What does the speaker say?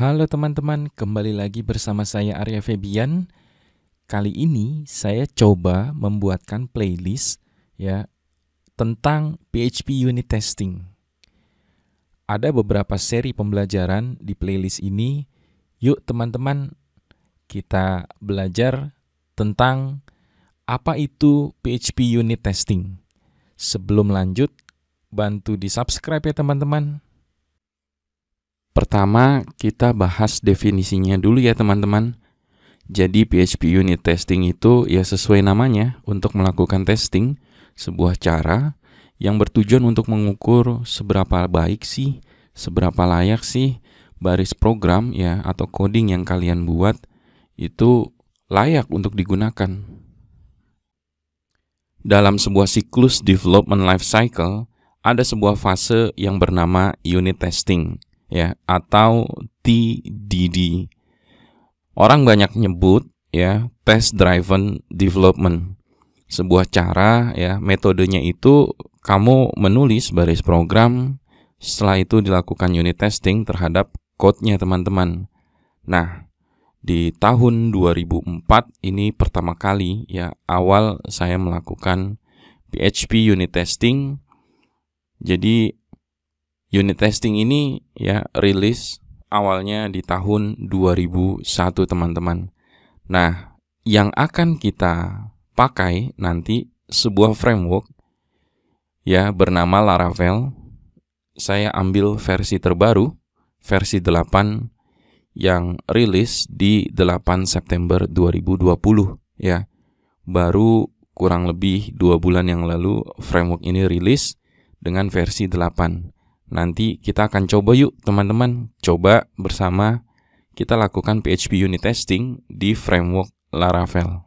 Halo teman-teman, kembali lagi bersama saya Arya Febian. Kali ini saya coba membuatkan playlist ya tentang PHP unit testing. Ada beberapa seri pembelajaran di playlist ini. Yuk teman-teman, kita belajar tentang apa itu PHP unit testing. Sebelum lanjut, bantu di-subscribe ya teman-teman. Pertama, kita bahas definisinya dulu ya teman-teman. Jadi PHP unit testing itu ya sesuai namanya untuk melakukan testing, sebuah cara yang bertujuan untuk mengukur seberapa baik sih, seberapa layak sih baris program ya atau coding yang kalian buat itu layak untuk digunakan. Dalam sebuah siklus development life cycle, ada sebuah fase yang bernama unit testing ya atau TDD. Orang banyak nyebut ya test driven development. Sebuah cara ya metodenya itu kamu menulis baris program setelah itu dilakukan unit testing terhadap code-nya teman-teman. Nah, di tahun 2004 ini pertama kali ya awal saya melakukan PHP unit testing. Jadi Unit testing ini ya rilis awalnya di tahun 2001 teman-teman. Nah, yang akan kita pakai nanti sebuah framework ya bernama Laravel. Saya ambil versi terbaru, versi 8 yang rilis di 8 September 2020 ya. Baru kurang lebih dua bulan yang lalu framework ini rilis dengan versi 8. Nanti kita akan coba yuk teman-teman, coba bersama kita lakukan PHP unit testing di framework Laravel.